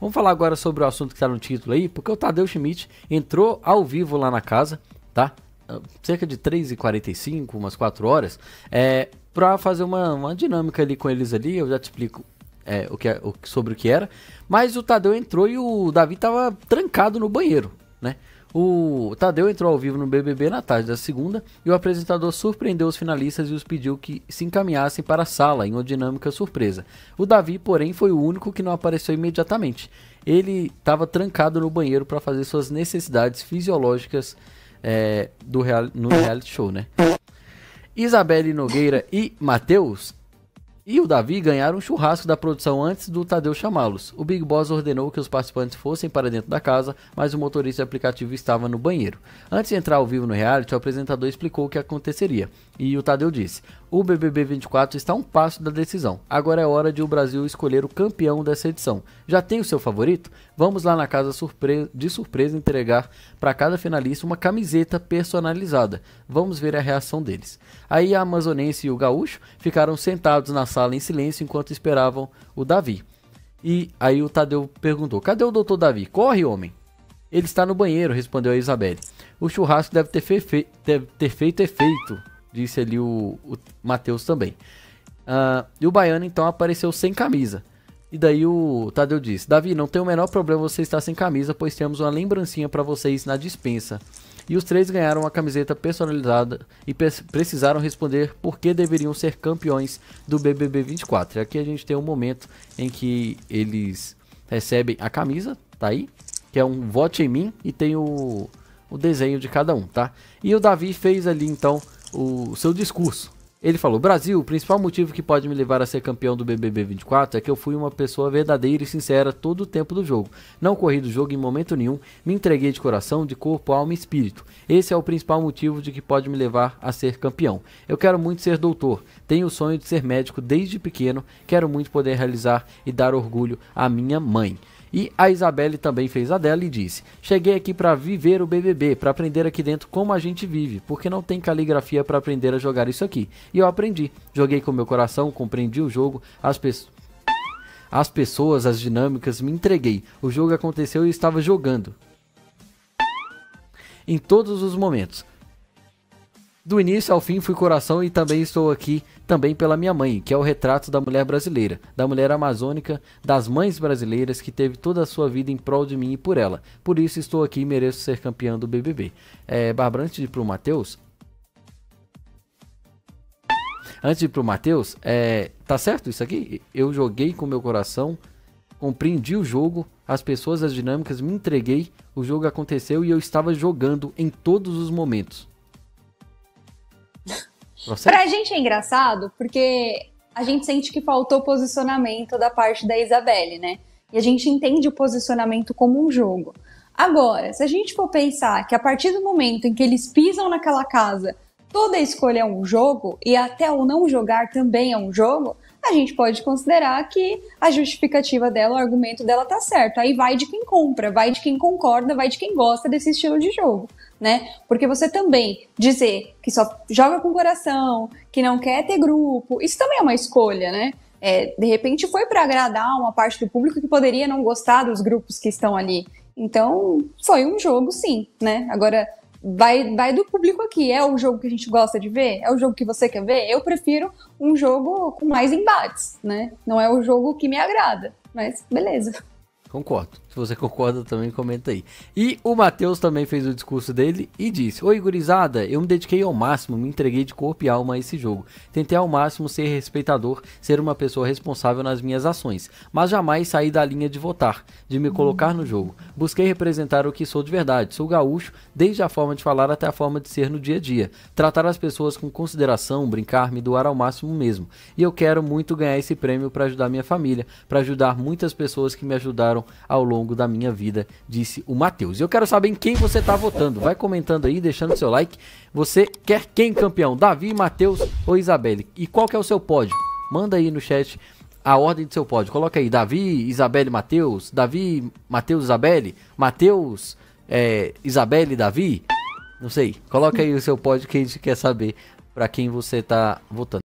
Vamos falar agora sobre o assunto que está no título aí, porque o Tadeu Schmidt entrou ao vivo lá na casa, tá? Ah, cerca de 3h45, umas 4 horas, é, para fazer uma, uma dinâmica ali com eles ali, eu já te explico é, o que, é, o, sobre o que era. Mas o Tadeu entrou e o Davi tava trancado no banheiro né? O Tadeu entrou ao vivo no BBB na tarde da segunda e o apresentador surpreendeu os finalistas e os pediu que se encaminhassem para a sala em uma dinâmica surpresa. O Davi, porém, foi o único que não apareceu imediatamente. Ele estava trancado no banheiro para fazer suas necessidades fisiológicas é, do real, no reality show, né? Isabelle Nogueira e Matheus e o Davi ganharam um churrasco da produção antes do Tadeu chamá-los. O Big Boss ordenou que os participantes fossem para dentro da casa, mas o motorista aplicativo estava no banheiro. Antes de entrar ao vivo no reality, o apresentador explicou o que aconteceria. E o Tadeu disse: o BBB 24 está a um passo da decisão. Agora é hora de o Brasil escolher o campeão dessa edição. Já tem o seu favorito? Vamos lá na casa surpre... de surpresa entregar para cada finalista uma camiseta personalizada. Vamos ver a reação deles. Aí a amazonense e o gaúcho ficaram sentados na sala em silêncio enquanto esperavam o Davi. E aí o Tadeu perguntou: Cadê o doutor Davi? Corre, homem! Ele está no banheiro, respondeu a Isabelle. O churrasco deve ter, fe... deve ter feito efeito. Disse ali o, o Matheus também. Uh, e o Baiano então apareceu sem camisa. E daí o Tadeu disse: Davi, não tem o menor problema você estar sem camisa, pois temos uma lembrancinha para vocês na dispensa. E os três ganharam uma camiseta personalizada e precisaram responder por que deveriam ser campeões do BBB 24. E aqui a gente tem um momento em que eles recebem a camisa, tá aí, que é um vote em mim e tem o, o desenho de cada um, tá? E o Davi fez ali então o seu discurso. Ele falou: Brasil, o principal motivo que pode me levar a ser campeão do BBB 24 é que eu fui uma pessoa verdadeira e sincera todo o tempo do jogo. Não corri do jogo em momento nenhum, me entreguei de coração, de corpo, alma e espírito. Esse é o principal motivo de que pode me levar a ser campeão. Eu quero muito ser doutor, tenho o sonho de ser médico desde pequeno, quero muito poder realizar e dar orgulho à minha mãe. E a Isabelle também fez a dela e disse: Cheguei aqui para viver o BBB, para aprender aqui dentro como a gente vive, porque não tem caligrafia para aprender a jogar isso aqui. E eu aprendi. Joguei com meu coração, compreendi o jogo, as pessoas as pessoas, as dinâmicas, me entreguei. O jogo aconteceu e eu estava jogando. Em todos os momentos. Do início ao fim fui coração e também estou aqui também pela minha mãe, que é o retrato da mulher brasileira, da mulher amazônica, das mães brasileiras que teve toda a sua vida em prol de mim e por ela. Por isso estou aqui e mereço ser campeã do BBB. É, Barbara, antes de ir pro Matheus, Antes de ir pro Matheus, é, tá certo isso aqui? Eu joguei com meu coração, compreendi o jogo, as pessoas, as dinâmicas, me entreguei, o jogo aconteceu e eu estava jogando em todos os momentos. Você... Pra gente é engraçado, porque a gente sente que faltou posicionamento da parte da Isabelle, né? E a gente entende o posicionamento como um jogo. Agora, se a gente for pensar que a partir do momento em que eles pisam naquela casa, toda escolha é um jogo e até o não jogar também é um jogo, a gente pode considerar que a justificativa dela, o argumento dela tá certo. Aí vai de quem compra, vai de quem concorda, vai de quem gosta desse estilo de jogo, né? Porque você também dizer que só joga com coração, que não quer ter grupo, isso também é uma escolha, né? É, de repente foi para agradar uma parte do público que poderia não gostar dos grupos que estão ali. Então, foi um jogo, sim, né? Agora, vai, vai do público aqui. É o jogo que a gente gosta de ver? É o jogo que você quer ver? Eu prefiro um jogo com mais embates, né? Não é o jogo que me agrada, mas beleza. Concordo. Se você concorda também, comenta aí. E o Matheus também fez o discurso dele e disse: Oi, gurizada, eu me dediquei ao máximo, me entreguei de corpo e alma a esse jogo. Tentei ao máximo ser respeitador, ser uma pessoa responsável nas minhas ações, mas jamais saí da linha de votar, de me colocar no jogo. Busquei representar o que sou de verdade. Sou gaúcho, desde a forma de falar até a forma de ser no dia a dia. Tratar as pessoas com consideração, brincar, me doar ao máximo mesmo. E eu quero muito ganhar esse prêmio para ajudar minha família, para ajudar muitas pessoas que me ajudaram ao longo longo da minha vida, disse o Matheus. Eu quero saber em quem você está votando. Vai comentando aí, deixando seu like. Você quer quem campeão? Davi, Matheus ou Isabelle? E qual que é o seu pódio? Manda aí no chat a ordem do seu pódio. Coloca aí Davi, Isabelle, Matheus, Davi, Matheus, Isabelle, Matheus, é, Isabelle, Davi. Não sei. Coloca aí o seu pódio que a gente quer saber para quem você está votando.